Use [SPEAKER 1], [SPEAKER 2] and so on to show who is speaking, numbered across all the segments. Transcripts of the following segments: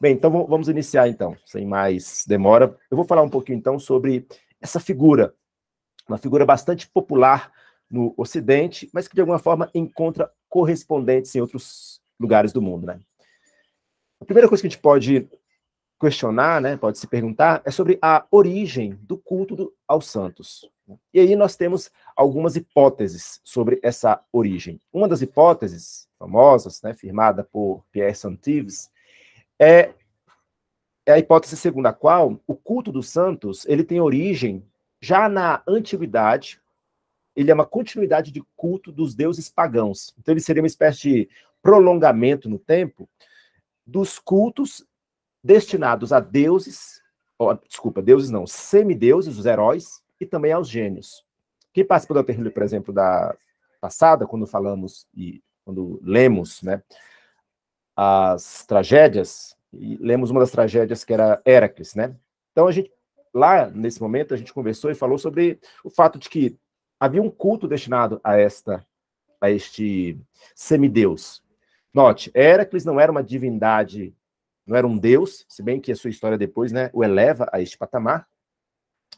[SPEAKER 1] Bem, então vamos iniciar então, sem mais demora. Eu vou falar um pouquinho então sobre essa figura, uma figura bastante popular no Ocidente, mas que de alguma forma encontra correspondentes em outros lugares do mundo, né? A primeira coisa que a gente pode questionar, né, pode se perguntar, é sobre a origem do culto do, aos santos. E aí nós temos algumas hipóteses sobre essa origem. Uma das hipóteses famosas, né, firmada por Pierre Santives, é, é a hipótese segundo a qual o culto dos santos ele tem origem já na antiguidade, ele é uma continuidade de culto dos deuses pagãos. Então ele seria uma espécie de prolongamento no tempo dos cultos destinados a deuses, desculpa, deuses não, semideuses, os heróis, e também aos gênios. Quem participou da terrível, por exemplo, da passada, quando falamos e quando lemos, né, as tragédias, e lemos uma das tragédias que era Héracles, né? Então a gente lá nesse momento a gente conversou e falou sobre o fato de que havia um culto destinado a esta a este semideus. Note, Héracles não era uma divindade, não era um deus, se bem que a sua história depois, né, o eleva a este patamar.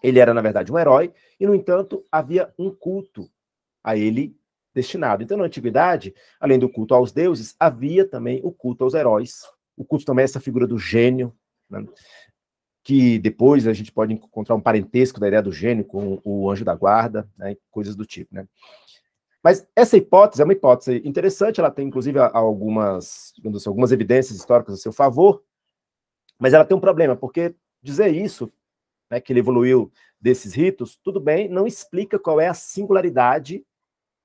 [SPEAKER 1] Ele era na verdade um herói e no entanto havia um culto a ele destinado. Então, na antiguidade, além do culto aos deuses, havia também o culto aos heróis. O culto também é essa figura do gênio, né? que depois a gente pode encontrar um parentesco da ideia do gênio com o anjo da guarda, né? coisas do tipo. Né? Mas essa hipótese é uma hipótese interessante, ela tem inclusive algumas, assim, algumas evidências históricas a seu favor, mas ela tem um problema, porque dizer isso, né, que ele evoluiu desses ritos, tudo bem, não explica qual é a singularidade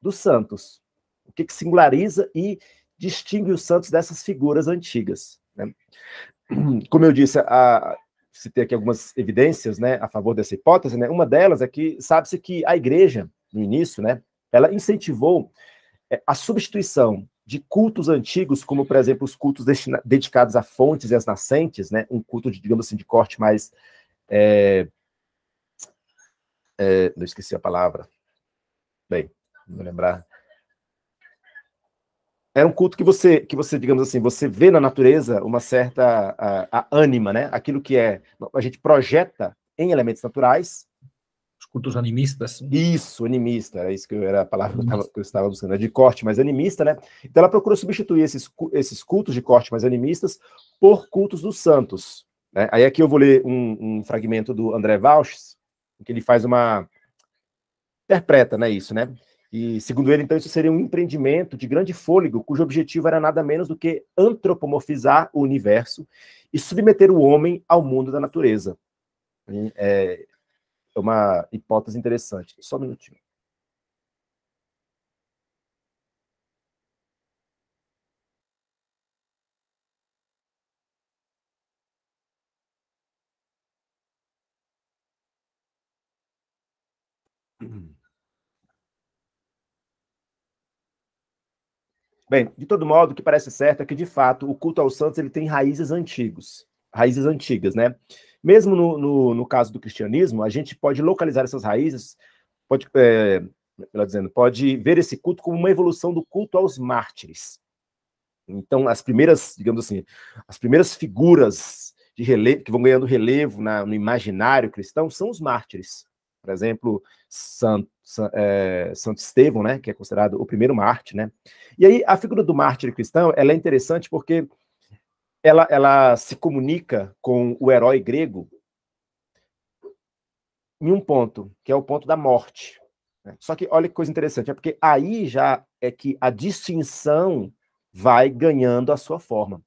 [SPEAKER 1] dos santos. O que, que singulariza e distingue os santos dessas figuras antigas. Né? Como eu disse, a, citei aqui algumas evidências né, a favor dessa hipótese. Né? Uma delas é que sabe-se que a igreja, no início, né, ela incentivou eh, a substituição de cultos antigos, como, por exemplo, os cultos dedicados a fontes e as nascentes, né, um culto, de, digamos assim, de corte mais... É, é, não esqueci a palavra. Bem, vou lembrar. Era um culto que você, que você, digamos assim, você vê na natureza uma certa a, a ânima, né? Aquilo que é a gente projeta em elementos naturais. Os cultos animistas. Isso, animista, era isso que eu, era a palavra que eu, estava buscando, é de corte mais animista, né? Então ela procura substituir esses, esses cultos de corte mais animistas por cultos dos santos. Né? Aí aqui eu vou ler um, um fragmento do André Vauches, que ele faz uma interpreta, né, isso, né? E, segundo ele, então, isso seria um empreendimento de grande fôlego, cujo objetivo era nada menos do que antropomorfizar o universo e submeter o homem ao mundo da natureza. Hum, é, é uma hipótese interessante. Só um minutinho. Bem, de todo modo, o que parece certo é que, de fato, o culto aos santos ele tem raízes antigos, raízes antigas, né? Mesmo no, no, no caso do cristianismo, a gente pode localizar essas raízes, pode, é, melhor dizendo, pode ver esse culto como uma evolução do culto aos mártires. Então, as primeiras, digamos assim, as primeiras figuras de relevo, que vão ganhando relevo na, no imaginário cristão são os mártires. Por exemplo, Santo, é, Santo Estevão, né, que é considerado o primeiro mártir, né? E aí a figura do mártir cristão, ela é interessante porque ela, ela se comunica com o herói grego em um ponto, que é o ponto da morte. Né? Só que olha que coisa interessante, é porque aí já é que a distinção vai ganhando a sua forma.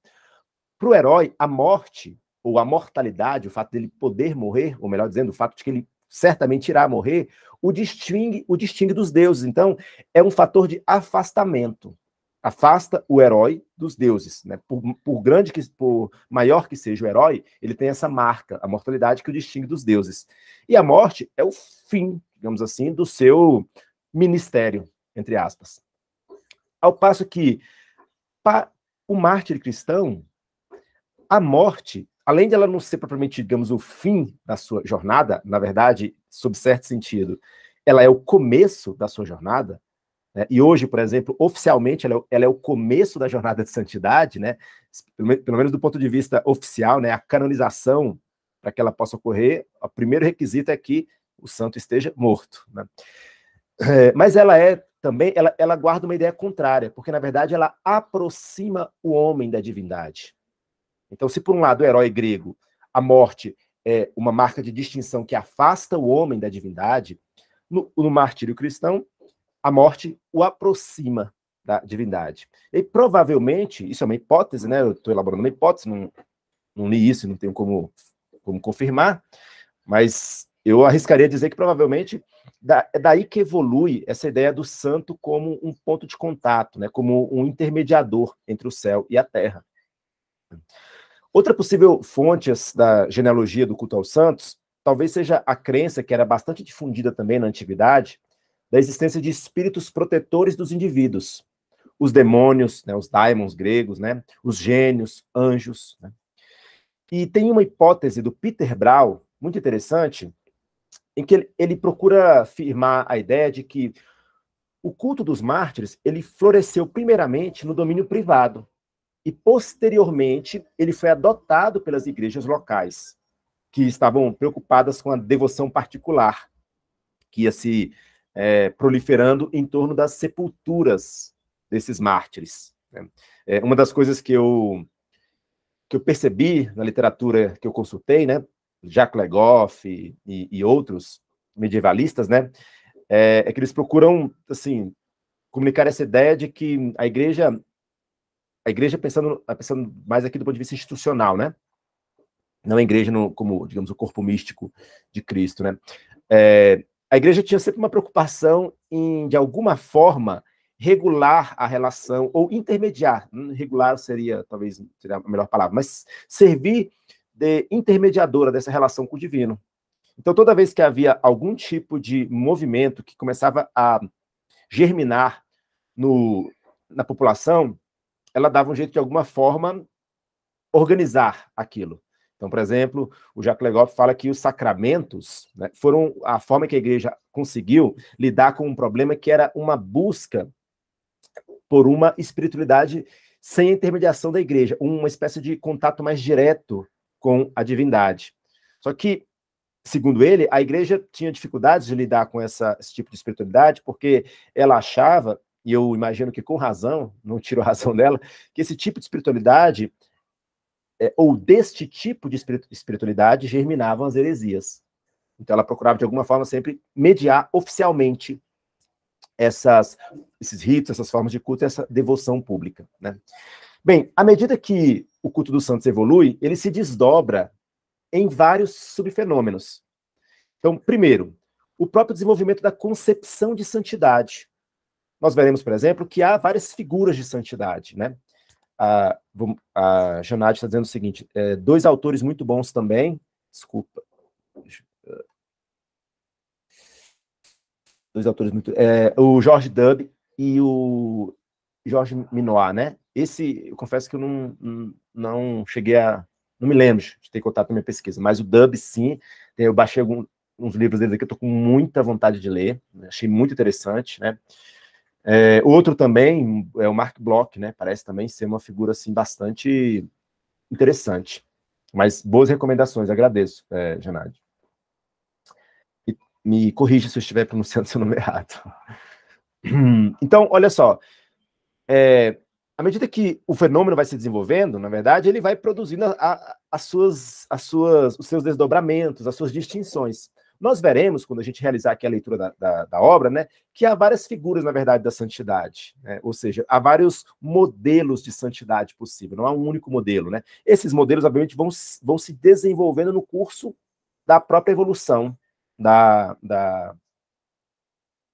[SPEAKER 1] Para o herói, a morte ou a mortalidade, o fato dele poder morrer, ou melhor dizendo, o fato de que ele certamente irá morrer, o distingue, o distingue dos deuses. Então, é um fator de afastamento. Afasta o herói dos deuses. Né? Por, por grande que, por maior que seja o herói, ele tem essa marca, a mortalidade que o distingue dos deuses. E a morte é o fim, digamos assim, do seu ministério, entre aspas. Ao passo que, para o mártir cristão, a morte além de ela não ser propriamente, digamos, o fim da sua jornada, na verdade, sob certo sentido, ela é o começo da sua jornada, né? e hoje, por exemplo, oficialmente, ela é, ela é, o começo da jornada de santidade, né? pelo, pelo menos do ponto de vista oficial, né? a canonização, para que ela possa ocorrer, o primeiro requisito é que o santo esteja morto. Né? É, mas ela é também, ela, ela guarda uma ideia contrária, porque na verdade ela aproxima o homem da divindade. Então, se por um lado o herói grego, a morte é uma marca de distinção que afasta o homem da divindade, no, no martírio cristão, a morte o aproxima da divindade. E provavelmente, isso é uma hipótese, né? Eu estou elaborando uma hipótese, não, não li isso, não tenho como, como confirmar, mas eu arriscaria dizer que provavelmente da, é daí que evolui essa ideia do santo como um ponto de contato, né? como um intermediador entre o céu e a terra. Outra possível fonte da genealogia do culto aos santos talvez seja a crença, que era bastante difundida também na antiguidade, da existência de espíritos protetores dos indivíduos. Os demônios, né, os daimons gregos, né, os gênios, anjos. Né. E tem uma hipótese do Peter Brau, muito interessante, em que ele, ele procura afirmar a ideia de que o culto dos mártires ele floresceu primeiramente no domínio privado, e posteriormente ele foi adotado pelas igrejas locais, que estavam preocupadas com a devoção particular, que ia se é, proliferando em torno das sepulturas desses mártires. Né? É, uma das coisas que eu, que eu percebi na literatura que eu consultei, né, Jacques Legoff e, e, e outros medievalistas, né, é, é que eles procuram assim comunicar essa ideia de que a igreja a igreja pensando, pensando mais aqui do ponto de vista institucional, né? Não a igreja no, como, digamos, o corpo místico de Cristo, né? É, a igreja tinha sempre uma preocupação em, de alguma forma, regular a relação, ou intermediar, hum, regular seria, talvez, seria a melhor palavra, mas servir de intermediadora dessa relação com o divino. Então, toda vez que havia algum tipo de movimento que começava a germinar no, na população, ela dava um jeito de alguma forma organizar aquilo. Então, por exemplo, o Jacques Legoff fala que os sacramentos né, foram a forma que a igreja conseguiu lidar com um problema que era uma busca por uma espiritualidade sem a intermediação da igreja, uma espécie de contato mais direto com a divindade. Só que, segundo ele, a igreja tinha dificuldades de lidar com essa, esse tipo de espiritualidade porque ela achava e eu imagino que com razão, não tiro a razão dela, que esse tipo de espiritualidade, é, ou deste tipo de espiritualidade, germinavam as heresias. Então ela procurava, de alguma forma, sempre mediar oficialmente essas, esses ritos, essas formas de culto, essa devoção pública. Né? Bem, à medida que o culto dos santos evolui, ele se desdobra em vários subfenômenos. Então, primeiro, o próprio desenvolvimento da concepção de santidade. Nós veremos, por exemplo, que há várias figuras de santidade, né? A, a Janade está dizendo o seguinte: é, dois autores muito bons também. Desculpa. Dois autores muito. É, o Jorge Dub e o Jorge Minoir, né? Esse, eu confesso que eu não, não, cheguei a. Não me lembro de ter contato com a minha pesquisa, mas o Dub, sim. Eu baixei alguns livros dele aqui, eu estou com muita vontade de ler, achei muito interessante, né? É, outro também é o Mark Bloch, né? Parece também ser uma figura assim bastante interessante. Mas boas recomendações, agradeço, é, Me corrija se eu estiver pronunciando seu nome errado. Então, olha só. É, à medida que o fenômeno vai se desenvolvendo, na verdade, ele vai produzindo a, a, as suas, as suas, os seus desdobramentos, as suas distinções. Nós veremos, quando a gente realizar aqui a leitura da, da, da obra, né, que há várias figuras, na verdade, da santidade. Né? Ou seja, há vários modelos de santidade possível, não há um único modelo. Né? Esses modelos, obviamente, vão, vão se desenvolvendo no curso da própria evolução da, da,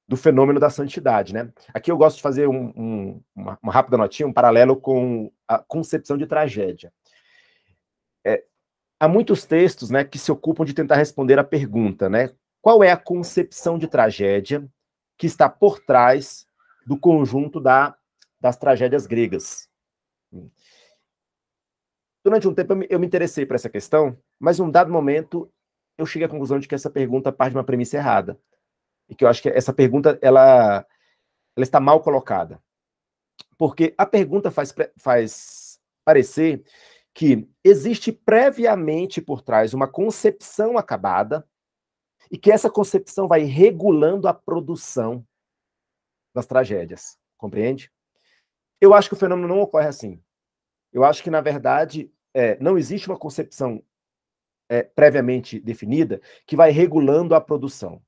[SPEAKER 1] do fenômeno da santidade, né? Aqui eu gosto de fazer um, um, uma, uma, rápida notinha, um paralelo com a concepção de tragédia há muitos textos né, que se ocupam de tentar responder à pergunta, né? Qual é a concepção de tragédia que está por trás do conjunto da, das tragédias gregas? Durante um tempo eu me, eu me interessei por essa questão, mas em um dado momento eu cheguei à conclusão de que essa pergunta parte de uma premissa errada. E que eu acho que essa pergunta ela, ela está mal colocada. Porque a pergunta faz, faz parecer que existe previamente por trás uma concepção acabada e que essa concepção vai regulando a produção das tragédias, compreende? Eu acho que o fenômeno não ocorre assim. Eu acho que, na verdade, é, não existe uma concepção é, previamente definida que vai regulando a produção.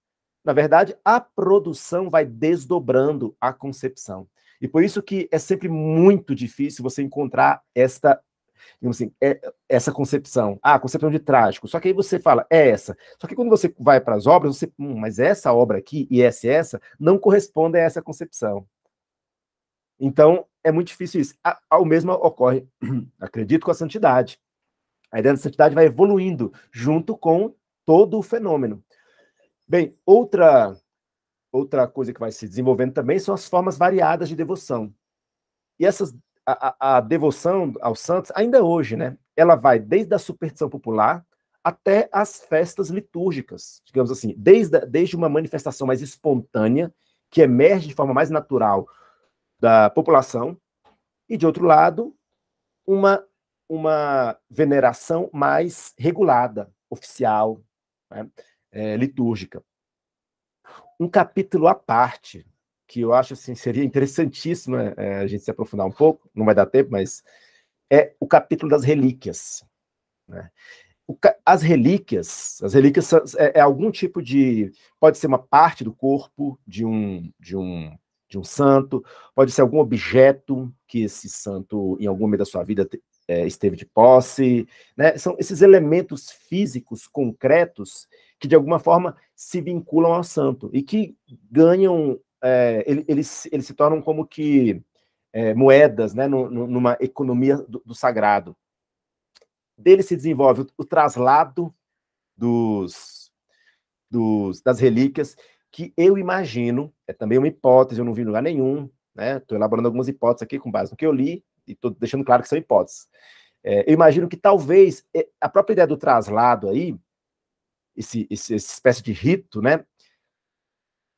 [SPEAKER 1] Na verdade, a produção vai desdobrando a concepção. E por isso que é sempre muito difícil você encontrar esta digamos assim, é essa concepção. Ah, concepção de trágico. Só que aí você fala, é essa. Só que quando você vai para as obras, você, hum, mas essa obra aqui e essa e essa não correspondem a essa concepção. Então, é muito difícil isso. Ao mesmo ocorre, acredito, com a santidade. A ideia da santidade vai evoluindo junto com todo o fenômeno. Bem, outra outra coisa que vai se desenvolvendo também são as formas variadas de devoção. E essas a, a, devoção aos santos, ainda hoje, né? Ela vai desde a superstição popular até as festas litúrgicas, digamos assim, desde, desde uma manifestação mais espontânea, que emerge de forma mais natural da população, e de outro lado, uma, uma veneração mais regulada, oficial, né? é, litúrgica. Um capítulo à parte que eu acho assim, seria interessantíssimo né, é, a gente se aprofundar um pouco, não vai dar tempo, mas é o capítulo das relíquias. Né? as relíquias, as relíquias é, é, algum tipo de, pode ser uma parte do corpo de um, de um, de um santo, pode ser algum objeto que esse santo em algum momento da sua vida é, esteve de posse, né? São esses elementos físicos concretos que de alguma forma se vinculam ao santo e que ganham é, eles, eles se tornam como que é, moedas né, numa economia do, do, sagrado. Dele se desenvolve o, o traslado dos, dos, das relíquias, que eu imagino, é também uma hipótese, eu não vi em lugar nenhum, estou né, elaborando algumas hipóteses aqui com base no que eu li, e estou deixando claro que são hipóteses. É, eu imagino que talvez é, a própria ideia do traslado aí, esse, esse, essa espécie de rito, né,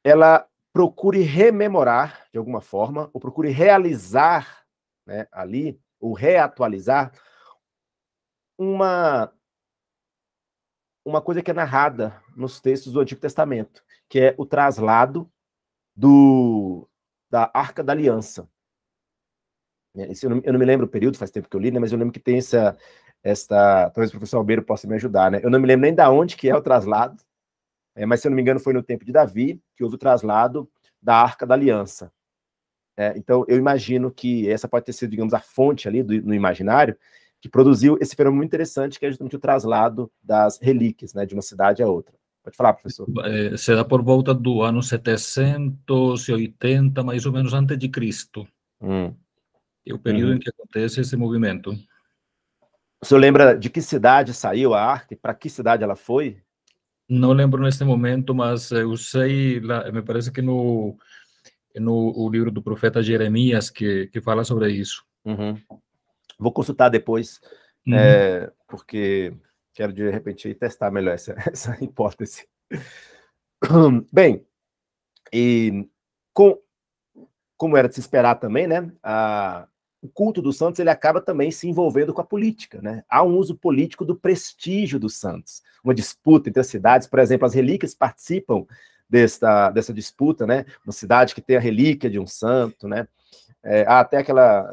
[SPEAKER 1] ela procure rememorar, de alguma forma, ou procure realizar né, ali, ou reatualizar, uma, uma coisa que é narrada nos textos do Antigo Testamento, que é o traslado do, da Arca da Aliança. É, eu não, eu não, me lembro o período, faz tempo que eu li, né, mas eu lembro que tem essa, esta, talvez o professor Albeiro possa me ajudar, né? Eu não me lembro nem da onde que é o traslado, é, mas, se eu não me engano, foi no tempo de Davi que houve o traslado da Arca da Aliança. É, então, eu imagino que essa pode ter sido, digamos, a fonte ali do, no imaginário que produziu esse fenômeno muito interessante, que é justamente o traslado das relíquias, né, de uma cidade a outra. Pode falar, professor.
[SPEAKER 2] É, será por volta do ano 780, mais ou menos antes de Cristo.
[SPEAKER 1] Hum. É o período hum. em que acontece esse movimento. O senhor lembra de que cidade saiu a arca e para que cidade ela foi?
[SPEAKER 2] Não lembro neste momento, mas eu sei, me parece que no, no livro do profeta Jeremias que, que fala sobre isso. Uhum. Vou consultar depois, uhum. é,
[SPEAKER 1] porque quero de repente testar melhor essa, essa hipótese. Bem, e com, como era de se esperar também, né? A, o culto do Santos ele acaba também se envolvendo com a política, né? Há um uso político do prestígio do Santos, uma disputa entre as cidades, por exemplo, as relíquias participam desta, dessa disputa, né? Uma cidade que tem a relíquia de um santo, né? É, há até aquela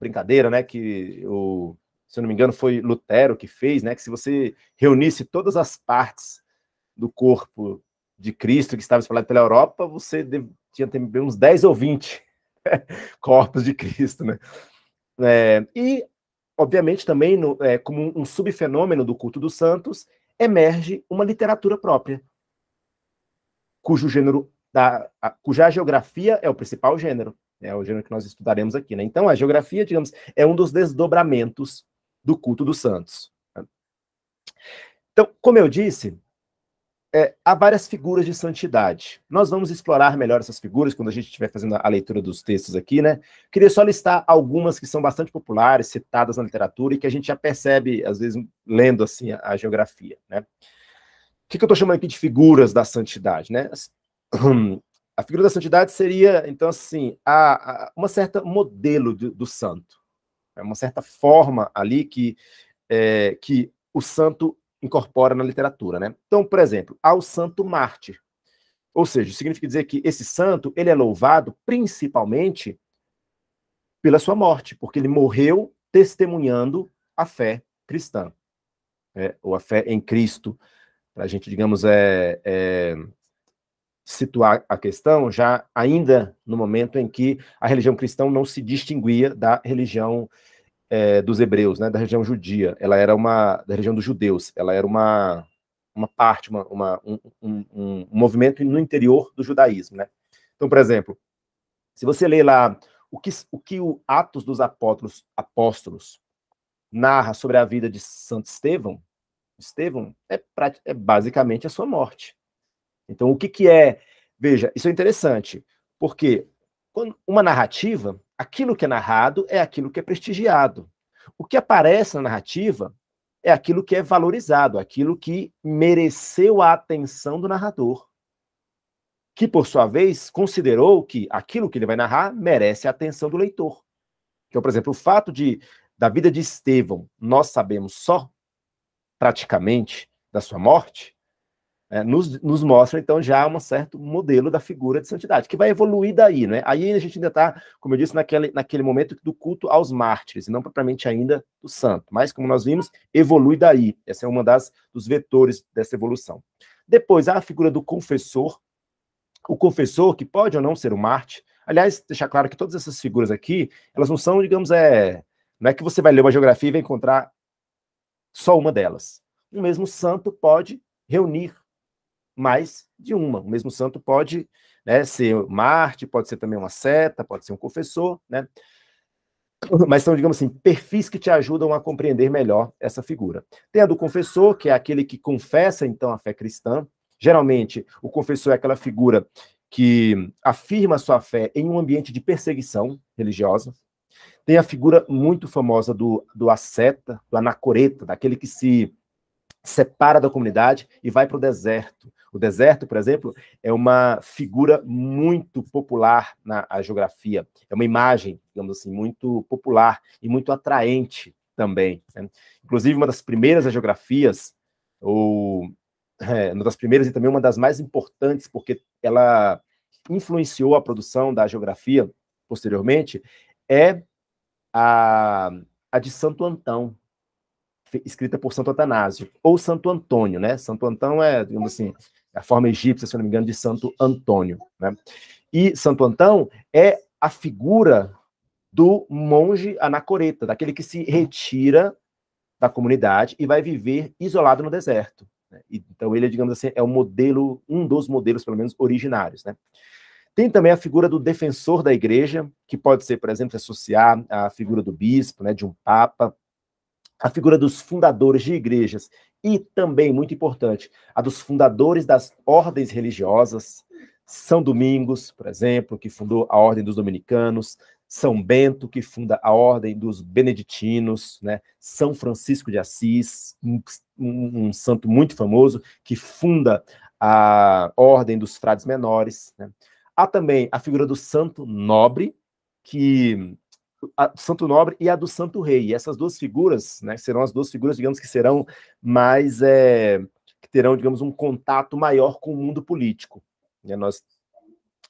[SPEAKER 1] brincadeira, né? Que o, se eu não me engano, foi Lutero que fez, né? Que se você reunisse todas as partes do corpo de Cristo que estava espalhado pela Europa, você tinha uns 10 ou 20 corpos de Cristo, né? É, e, obviamente, também, no, é, como um subfenômeno do culto dos santos, emerge uma literatura própria, cujo gênero, da, a, cuja geografia é o principal gênero, né? é o gênero que nós estudaremos aqui, né? Então, a geografia, digamos, é um dos desdobramentos do culto dos santos. Né? Então, como eu disse, é, há várias figuras de santidade. Nós vamos explorar melhor essas figuras quando a gente estiver fazendo a leitura dos textos aqui, né? Queria só listar algumas que são bastante populares, citadas na literatura e que a gente já percebe, às vezes, lendo assim a, a geografia, né? O que, que eu estou chamando aqui de figuras da santidade, né? Hum, a figura da santidade seria, então, assim, a, a uma certa modelo do, do santo, é uma certa forma ali que, é, que o santo incorpora na literatura, né? Então, por exemplo, ao santo mártir. Ou seja, significa dizer que esse santo, ele é louvado principalmente pela sua morte, porque ele morreu testemunhando a fé cristã, né? ou a fé em Cristo, para a gente, digamos, é, é, situar a questão, já ainda no momento em que a religião cristã não se distinguia da religião é, dos hebreus, né, da região judia, ela era uma, da região dos judeus, ela era uma, uma parte, uma, uma um, um, um, movimento no interior do judaísmo, né? Então, por exemplo, se você lê lá o que o, que o Atos dos Apóstolos, Apóstolos narra sobre a vida de Santo Estevão, Estevão é, é basicamente a sua morte. Então, o que, que é? Veja, isso é interessante, porque quando uma narrativa aquilo que é narrado é aquilo que é prestigiado. O que aparece na narrativa é aquilo que é valorizado, aquilo que mereceu a atenção do narrador, que, por sua vez, considerou que aquilo que ele vai narrar merece a atenção do leitor. Então, por exemplo, o fato de da vida de Estevão nós sabemos só, praticamente, da sua morte, é, nos, nos, mostra, então, já um certo modelo da figura de santidade, que vai evoluir daí, né? Aí a gente ainda está, como eu disse, naquele, naquele momento do culto aos mártires, e não propriamente ainda do santo. Mas, como nós vimos, evolui daí. Essa é uma das dos vetores dessa evolução. Depois, há a figura do confessor, o confessor, que pode ou não ser o mártir. Aliás, deixar claro que todas essas figuras aqui, elas não são, digamos, é, não é que você vai ler uma geografia e vai encontrar só uma delas. O mesmo santo pode reunir mais de uma. O mesmo santo pode né, ser Marte, pode ser também uma seta, pode ser um confessor, né? Mas são, digamos assim, perfis que te ajudam a compreender melhor essa figura. Tem a do confessor, que é aquele que confessa, então, a fé cristã. Geralmente, o confessor é aquela figura que afirma sua fé em um ambiente de perseguição religiosa. Tem a figura muito famosa do, do asceta, do anacoreta, daquele que se separa da comunidade e vai para o deserto o deserto, por exemplo, é uma figura muito popular na geografia, é uma imagem, digamos assim, muito popular e muito atraente também. Né? Inclusive, uma das primeiras geografias, ou é, uma das primeiras e também uma das mais importantes, porque ela influenciou a produção da geografia posteriormente, é a, a de Santo Antão, escrita por Santo Atanásio, ou Santo Antônio, né? Santo Antão é, digamos assim, a forma egípcia, se não me engano, de Santo Antônio. Né? E Santo Antão é a figura do monge anacoreta, daquele que se retira da comunidade e vai viver isolado no deserto. Né? Então ele, digamos assim, é o modelo, um dos modelos, pelo menos, originários. Né? Tem também a figura do defensor da igreja, que pode ser, por exemplo, associar à figura do bispo, né, de um papa, a figura dos fundadores de igrejas e também, muito importante, a dos fundadores das ordens religiosas. São Domingos, por exemplo, que fundou a Ordem dos Dominicanos, São Bento, que funda a Ordem dos Beneditinos, né? São Francisco de Assis, um, um, um santo muito famoso, que funda a Ordem dos Frades Menores. Né? Há também a figura do Santo Nobre, que a do Santo Nobre e a do Santo Rei. E essas duas figuras, né, serão as duas figuras, digamos, que serão mais, é, que terão, digamos, um contato maior com o mundo político. E né. nós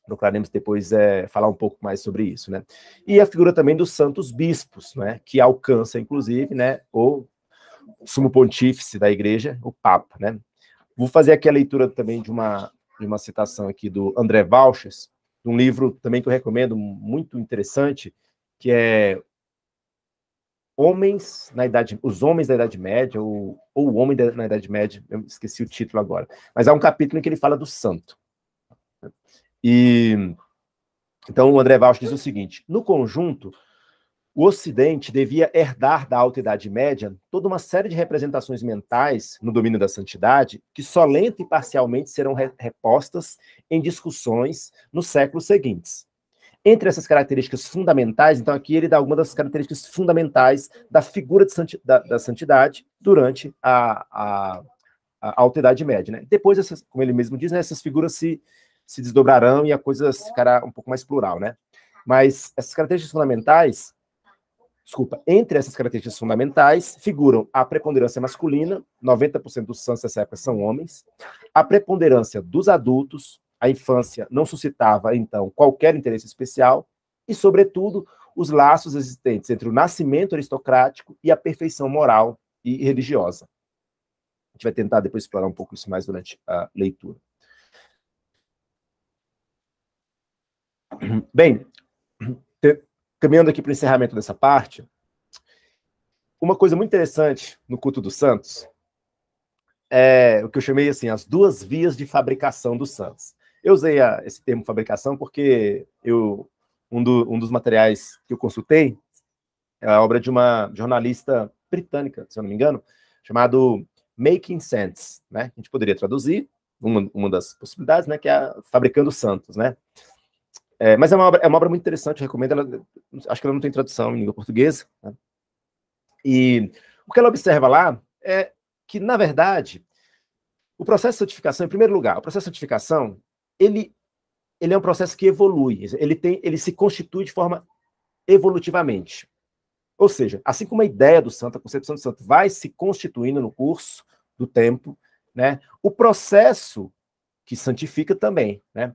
[SPEAKER 1] procuraremos depois é, falar um pouco mais sobre isso, né? E a figura também dos santos bispos, né? Que alcança, inclusive, né? O sumo pontífice da igreja, o Papa, né? Vou fazer aqui a leitura também de uma, de uma citação aqui do André Valches, um livro também que eu recomendo, muito interessante, que é homens na idade, os homens da Idade Média, ou, ou o homem da, na Idade Média, eu esqueci o título agora, mas há é um capítulo em que ele fala do santo. E então o André Walsh diz o seguinte: no conjunto, o Ocidente devia herdar da Alta Idade Média toda uma série de representações mentais no domínio da santidade que só lenta e parcialmente serão repostas em discussões nos séculos seguintes. Entre essas características fundamentais, então aqui ele dá algumas das características fundamentais da figura santi, da, da, santidade durante a, a, a Alta Idade Média. Né? Depois, essas, como ele mesmo diz, né, essas figuras se, se desdobrarão e a coisa ficará um pouco mais plural. Né? Mas essas características fundamentais, desculpa, entre essas características fundamentais figuram a preponderância masculina, 90% dos santos nessa época são homens, a preponderância dos adultos, a infância não suscitava, então, qualquer interesse especial, e, sobretudo, os laços existentes entre o nascimento aristocrático e a perfeição moral e religiosa. A gente vai tentar depois explorar um pouco isso mais durante a leitura. Bem, caminhando aqui para o encerramento dessa parte, uma coisa muito interessante no culto dos santos é o que eu chamei assim as duas vias de fabricação dos santos. Eu usei a, esse termo fabricação porque eu, um, do, um dos materiais que eu consultei é a obra de uma jornalista britânica, se eu não me engano, chamado Making Sense, né? A gente poderia traduzir uma, uma das possibilidades, né? Que é Fabricando Santos, né? É, mas é uma, obra, é uma obra muito interessante, recomendo. Ela, acho que ela não tem tradução em língua portuguesa. Né? E o que ela observa lá é que, na verdade, o processo de certificação, em primeiro lugar, o processo de certificação ele, ele é um processo que evolui, ele, tem, ele se constitui de forma evolutivamente. Ou seja, assim como a ideia do santo, a concepção do santo, vai se constituindo no curso do tempo, né, o processo que santifica também. Né?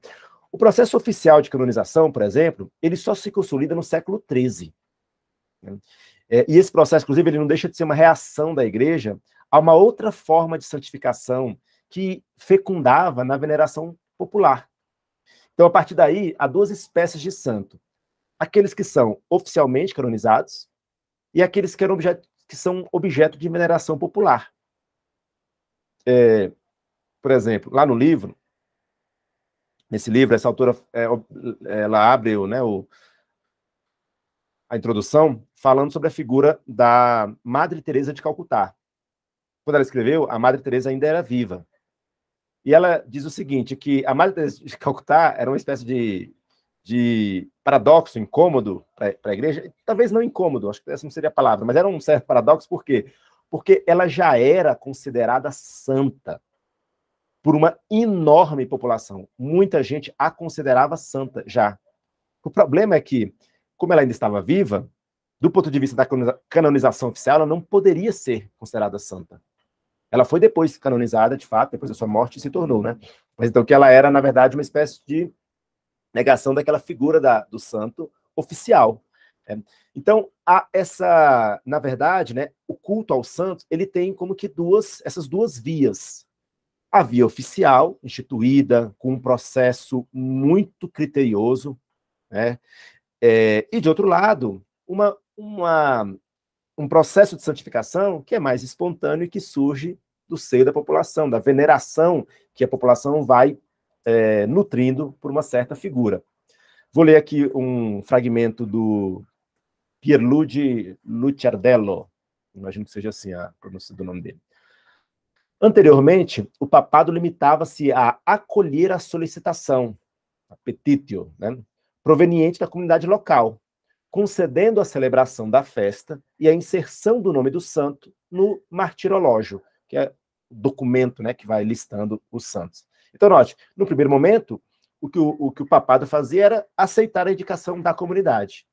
[SPEAKER 1] O processo oficial de canonização, por exemplo, ele só se consolida no século XIII. Né? É, e esse processo, inclusive, ele não deixa de ser uma reação da igreja a uma outra forma de santificação que fecundava na veneração popular. Então, a partir daí, há duas espécies de santo: aqueles que são oficialmente canonizados e aqueles que, objeto, que são objeto de veneração popular. É, por exemplo, lá no livro, nesse livro, essa autora é, ela abre né, o, a introdução falando sobre a figura da Madre Teresa de Calcutá. Quando ela escreveu, a Madre Teresa ainda era viva. E ela diz o seguinte, que a Madre de Calcutá era uma espécie de, de paradoxo incômodo para a igreja, talvez não incômodo, acho que essa não seria a palavra, mas era um certo paradoxo, por quê? Porque ela já era considerada santa por uma enorme população. Muita gente a considerava santa já. O problema é que, como ela ainda estava viva, do ponto de vista da canonização oficial, ela não poderia ser considerada santa. Ela foi depois canonizada, de fato, depois da sua morte se tornou, né? Mas então que ela era, na verdade, uma espécie de negação daquela figura da, do santo oficial. Né? Então, há essa, na verdade, né, o culto ao santo, ele tem como que duas, essas duas vias. A via oficial, instituída com um processo muito criterioso, né? É, e de outro lado, uma, uma um processo de santificação que é mais espontâneo e que surge do seio da população, da veneração que a população vai é, nutrindo por uma certa figura. Vou ler aqui um fragmento do Pierluigi Luciardello, imagino que seja assim a pronúncia do nome dele. Anteriormente, o papado limitava-se a acolher a solicitação, a petitio, né, proveniente da comunidade local, concedendo a celebração da festa e a inserção do nome do santo no martirológio, que é o documento né, que vai listando os santos. Então, note, no primeiro momento, o que o, o que o papado fazia era aceitar a indicação da comunidade.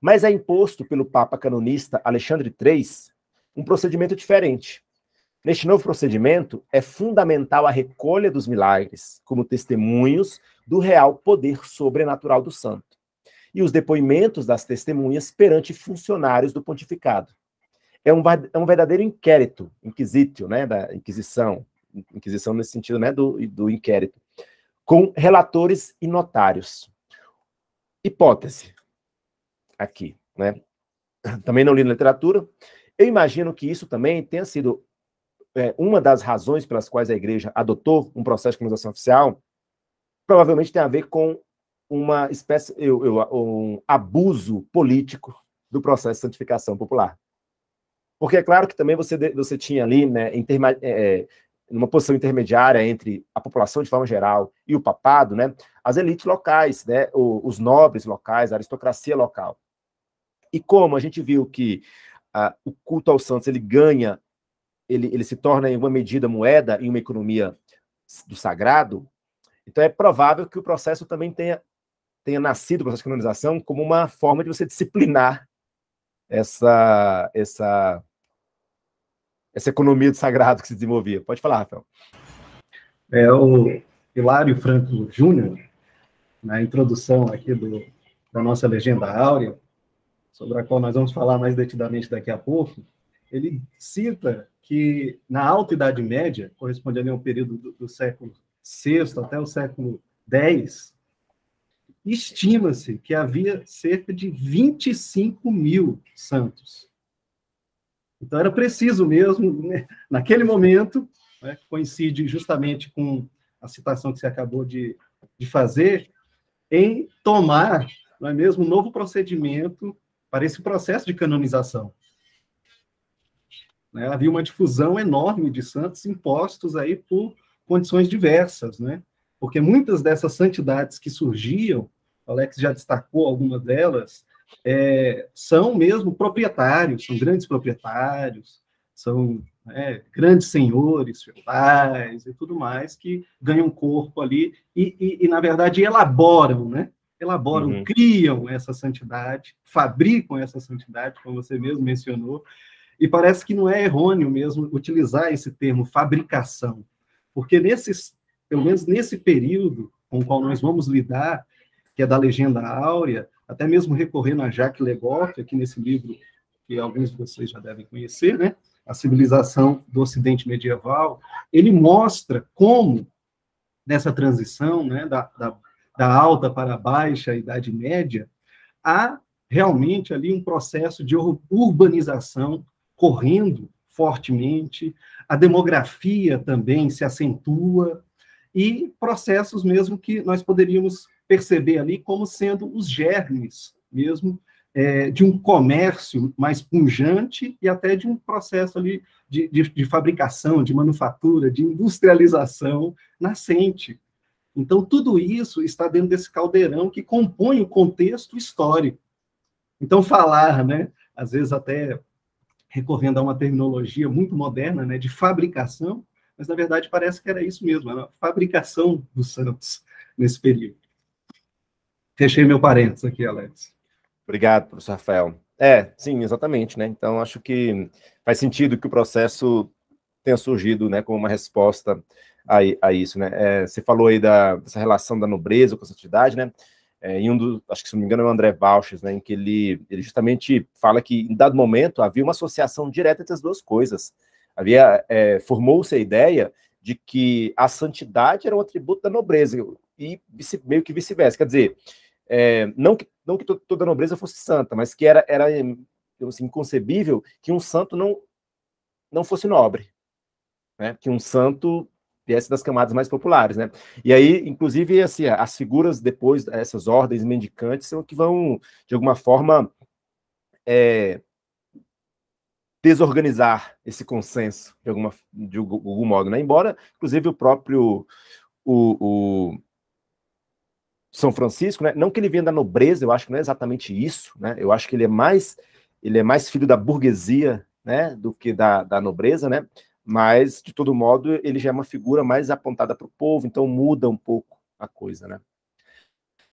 [SPEAKER 1] Mas é imposto pelo Papa canonista Alexandre III um procedimento diferente. Neste novo procedimento, é fundamental a recolha dos milagres como testemunhos do real poder sobrenatural do santo e os depoimentos das testemunhas perante funcionários do pontificado. É um, é um verdadeiro inquérito, inquisitio, né, da Inquisição, Inquisição nesse sentido, né, do, do inquérito, com relatores e notários. Hipótese, aqui, né, também não li na literatura, eu imagino que isso também tenha sido é, uma das razões pelas quais a igreja adotou um processo de comunicação oficial, provavelmente tem a ver com uma espécie, eu, eu, um abuso político do processo de santificação popular. Porque é claro que também você, você tinha ali, né, interma, é, é, numa posição intermediária entre a população de forma geral e o papado, né, as elites locais, né, os nobres locais, a aristocracia local. E como a gente viu que o culto aos santos ele ganha, ele, ele se torna em uma medida moeda em uma economia do sagrado, então é provável que o processo também tenha tenha nascido o processo de canonização como uma forma de você disciplinar essa essa essa economia do sagrado que se desenvolvia. Pode falar, Rafael.
[SPEAKER 2] É, o Hilário Franco Júnior, na introdução aqui do, da nossa legenda áurea, sobre a qual nós vamos falar mais detidamente daqui a pouco, ele cita que na Alta Idade Média, correspondendo a um período do, do século VI até o século X, estima-se que havia cerca de 25 mil santos. Então era preciso mesmo, né? naquele momento, né, coincide justamente com a citação que você acabou de, de fazer, em tomar, não é mesmo, um novo procedimento para esse processo de canonização. Né? Havia uma difusão enorme de santos impostos aí por condições diversas, né? Porque muitas dessas santidades que surgiam Alex já destacou algumas delas, é, são mesmo proprietários, são grandes proprietários, são né, grandes senhores feudais e tudo mais que ganham corpo ali e, e, e na verdade, elaboram, né? Elaboram, uhum. criam essa santidade, fabricam essa santidade, como você mesmo mencionou, e parece que não é errôneo mesmo utilizar esse termo fabricação, porque nesses, pelo menos nesse período com o qual nós vamos lidar, que é da legenda áurea, até mesmo recorrendo a Jacques Legoff, aqui nesse livro que alguns de vocês já devem conhecer, né? A civilização do Ocidente medieval, ele mostra como nessa transição, né, da, da, da alta para a baixa Idade Média, há realmente ali um processo de urbanização correndo fortemente, a demografia também se acentua e processos mesmo que nós poderíamos perceber ali como sendo os germes mesmo é, de um comércio mais punjante e até de um processo ali de, de, de fabricação, de manufatura, de industrialização nascente. Então, tudo isso está dentro desse caldeirão que compõe o contexto histórico. Então, falar, né, às vezes até recorrendo a uma terminologia muito moderna, né, de fabricação, mas na verdade parece que era isso mesmo, era a fabricação dos Santos nesse período. Fechei meu parênteses aqui, Alex.
[SPEAKER 1] Obrigado, professor Rafael. É, sim, exatamente, né? Então, acho que faz sentido que o processo tenha surgido, né, como uma resposta a, a isso, né? É, você falou aí da, dessa relação da nobreza com a santidade, né? É, em um dos, acho que se não me engano é o André Valches, né, em que ele, ele justamente fala que em dado momento havia uma associação direta entre as duas coisas. Havia é, formou-se a ideia de que a santidade era um atributo da nobreza e vice, meio que vice-versa. Quer dizer, é, não, que, não que toda nobreza fosse santa, mas que era, era assim, inconcebível que um santo não, não fosse nobre. Né? Que um santo viesse das camadas mais populares, né? E aí, inclusive, assim, as figuras depois, essas ordens mendicantes, são que vão, de alguma forma, é, desorganizar esse consenso, de, alguma, de algum modo, né? Embora, inclusive, o próprio o, o são Francisco, né? Não que ele venha da nobreza, eu acho que não é exatamente isso, né? Eu acho que ele é mais ele é mais filho da burguesia, né, do que da, da nobreza, né? Mas de todo modo ele já é uma figura mais apontada para o povo, então muda um pouco a coisa, né?